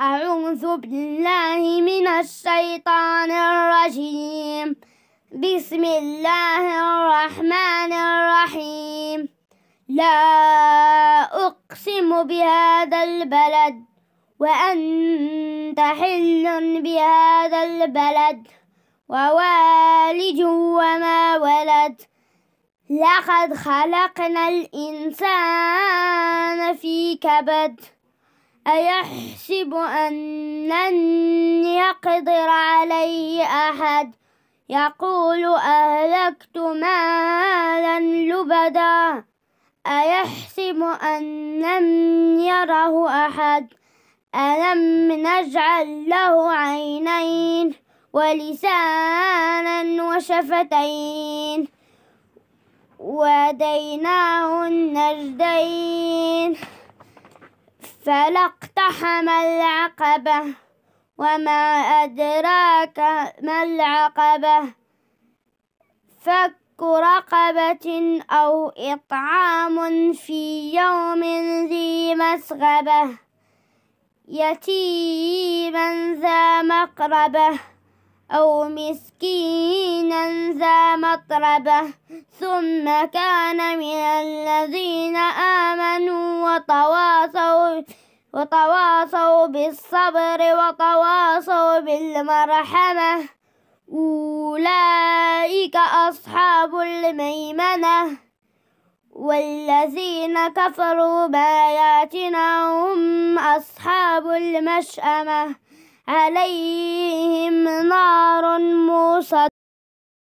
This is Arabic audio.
أعوذ بالله من الشيطان الرجيم بسم الله الرحمن الرحيم لا أقسم بهذا البلد وأنت حل بهذا البلد ووالد وما ولد لقد خلقنا الإنسان في كبد أيحسب أن لن يقدر عليه أحد يقول أهلكت مالا لبدا أيحسب أن لم يره أحد ألم نجعل له عينين ولسانا وشفتين وديناه النجدين فلاقتحم العقبة وما أدراك ما العقبة فك رقبة أو إطعام في يوم ذي مسغبة يتيما ذا مقربة أو مسكينا ذا مطربة ثم كان من الذين آمنوا وتواصوا وتواصوا بالصبر وتواصوا بالمرحمة أولئك أصحاب الميمنة والذين كفروا بآياتنا هم أصحاب أصحاب المشأمة عليهم نار موصد